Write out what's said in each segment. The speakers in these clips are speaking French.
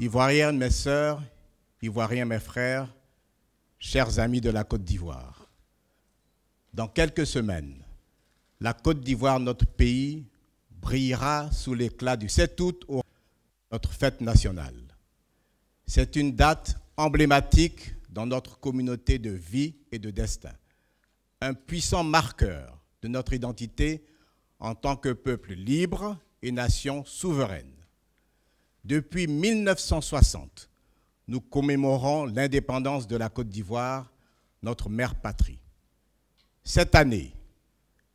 Ivoiriennes, mes sœurs, Ivoiriens, mes frères, chers amis de la Côte d'Ivoire. Dans quelques semaines, la Côte d'Ivoire, notre pays, brillera sous l'éclat du 7 août notre fête nationale. C'est une date emblématique dans notre communauté de vie et de destin, un puissant marqueur de notre identité en tant que peuple libre et nation souveraine. Depuis 1960, nous commémorons l'indépendance de la Côte d'Ivoire, notre mère patrie. Cette année,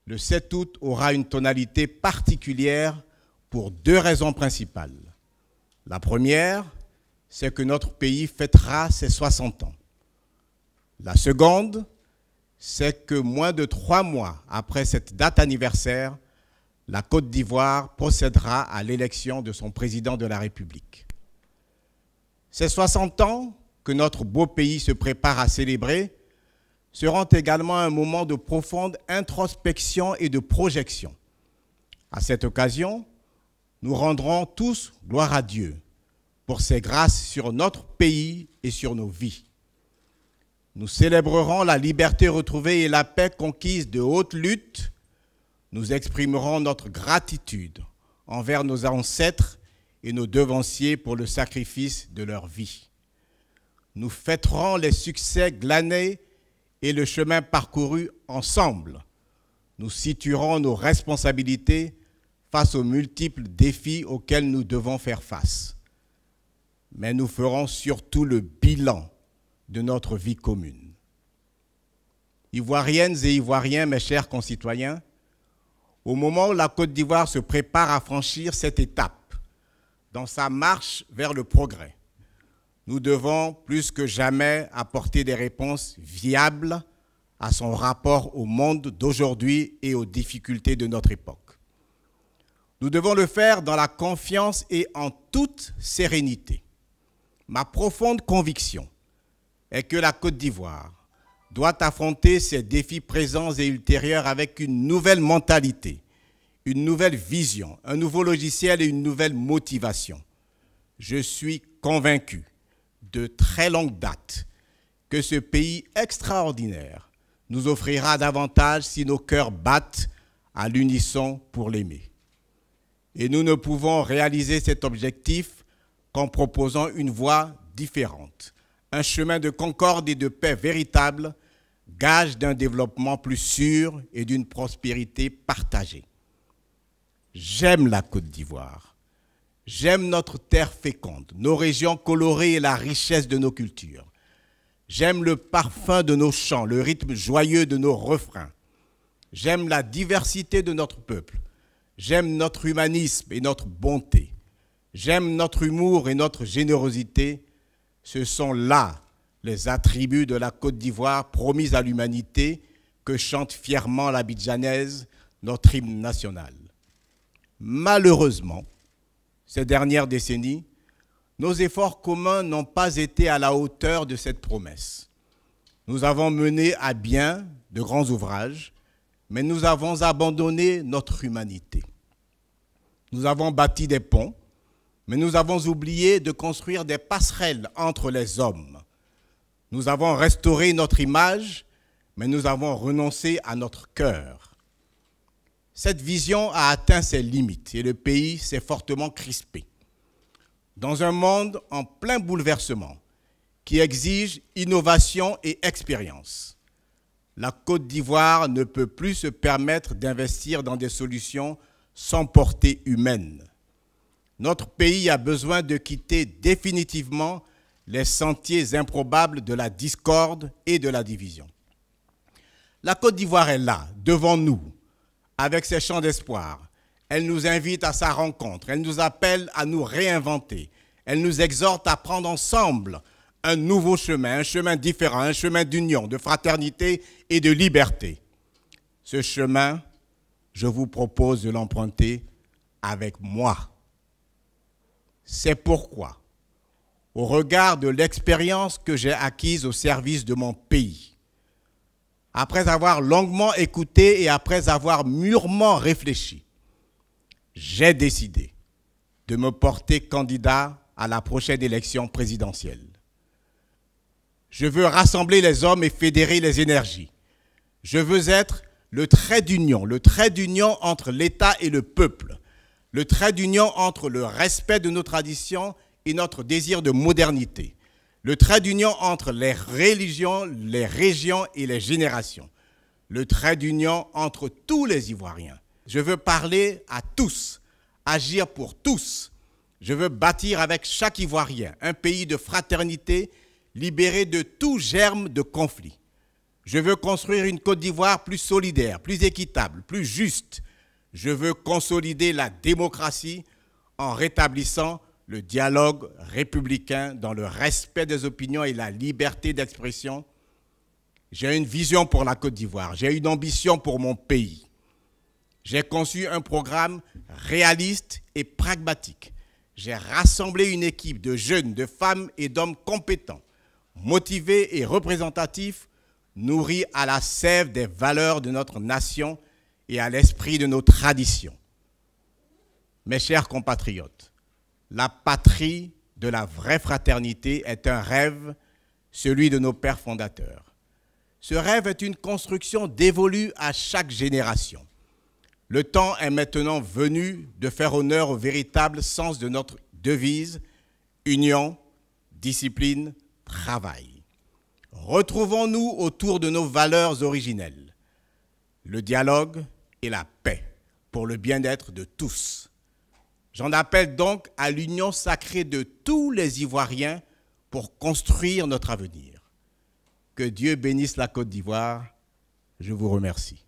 le 7 août aura une tonalité particulière pour deux raisons principales. La première, c'est que notre pays fêtera ses 60 ans. La seconde, c'est que moins de trois mois après cette date anniversaire, la Côte d'Ivoire procédera à l'élection de son président de la République. Ces 60 ans que notre beau pays se prépare à célébrer seront également un moment de profonde introspection et de projection. À cette occasion, nous rendrons tous gloire à Dieu pour ses grâces sur notre pays et sur nos vies. Nous célébrerons la liberté retrouvée et la paix conquise de haute lutte nous exprimerons notre gratitude envers nos ancêtres et nos devanciers pour le sacrifice de leur vie. Nous fêterons les succès glanés et le chemin parcouru ensemble. Nous situerons nos responsabilités face aux multiples défis auxquels nous devons faire face. Mais nous ferons surtout le bilan de notre vie commune. Ivoiriennes et Ivoiriens, mes chers concitoyens, au moment où la Côte d'Ivoire se prépare à franchir cette étape dans sa marche vers le progrès, nous devons plus que jamais apporter des réponses viables à son rapport au monde d'aujourd'hui et aux difficultés de notre époque. Nous devons le faire dans la confiance et en toute sérénité. Ma profonde conviction est que la Côte d'Ivoire doit affronter ses défis présents et ultérieurs avec une nouvelle mentalité, une nouvelle vision, un nouveau logiciel et une nouvelle motivation. Je suis convaincu de très longue date que ce pays extraordinaire nous offrira davantage si nos cœurs battent à l'unisson pour l'aimer. Et nous ne pouvons réaliser cet objectif qu'en proposant une voie différente, un chemin de concorde et de paix véritable gage d'un développement plus sûr et d'une prospérité partagée. J'aime la Côte d'Ivoire. J'aime notre terre féconde, nos régions colorées et la richesse de nos cultures. J'aime le parfum de nos chants, le rythme joyeux de nos refrains. J'aime la diversité de notre peuple. J'aime notre humanisme et notre bonté. J'aime notre humour et notre générosité. Ce sont là les attributs de la Côte d'Ivoire promis à l'humanité que chante fièrement la l'Abidjanaise, notre hymne national. Malheureusement, ces dernières décennies, nos efforts communs n'ont pas été à la hauteur de cette promesse. Nous avons mené à bien de grands ouvrages, mais nous avons abandonné notre humanité. Nous avons bâti des ponts, mais nous avons oublié de construire des passerelles entre les hommes nous avons restauré notre image, mais nous avons renoncé à notre cœur. Cette vision a atteint ses limites et le pays s'est fortement crispé. Dans un monde en plein bouleversement qui exige innovation et expérience, la Côte d'Ivoire ne peut plus se permettre d'investir dans des solutions sans portée humaine. Notre pays a besoin de quitter définitivement les sentiers improbables de la discorde et de la division. La Côte d'Ivoire est là, devant nous, avec ses champs d'espoir. Elle nous invite à sa rencontre, elle nous appelle à nous réinventer, elle nous exhorte à prendre ensemble un nouveau chemin, un chemin différent, un chemin d'union, de fraternité et de liberté. Ce chemin, je vous propose de l'emprunter avec moi. C'est pourquoi au regard de l'expérience que j'ai acquise au service de mon pays. Après avoir longuement écouté et après avoir mûrement réfléchi, j'ai décidé de me porter candidat à la prochaine élection présidentielle. Je veux rassembler les hommes et fédérer les énergies. Je veux être le trait d'union, le trait d'union entre l'État et le peuple, le trait d'union entre le respect de nos traditions et notre désir de modernité. Le trait d'union entre les religions, les régions et les générations. Le trait d'union entre tous les Ivoiriens. Je veux parler à tous, agir pour tous. Je veux bâtir avec chaque Ivoirien un pays de fraternité libéré de tout germe de conflit. Je veux construire une Côte d'Ivoire plus solidaire, plus équitable, plus juste. Je veux consolider la démocratie en rétablissant le dialogue républicain dans le respect des opinions et la liberté d'expression. J'ai une vision pour la Côte d'Ivoire, j'ai une ambition pour mon pays. J'ai conçu un programme réaliste et pragmatique. J'ai rassemblé une équipe de jeunes, de femmes et d'hommes compétents, motivés et représentatifs, nourris à la sève des valeurs de notre nation et à l'esprit de nos traditions. Mes chers compatriotes, la patrie de la vraie fraternité est un rêve, celui de nos pères fondateurs. Ce rêve est une construction dévolue à chaque génération. Le temps est maintenant venu de faire honneur au véritable sens de notre devise, union, discipline, travail. Retrouvons-nous autour de nos valeurs originelles, le dialogue et la paix, pour le bien-être de tous. J'en appelle donc à l'union sacrée de tous les Ivoiriens pour construire notre avenir. Que Dieu bénisse la Côte d'Ivoire. Je vous remercie.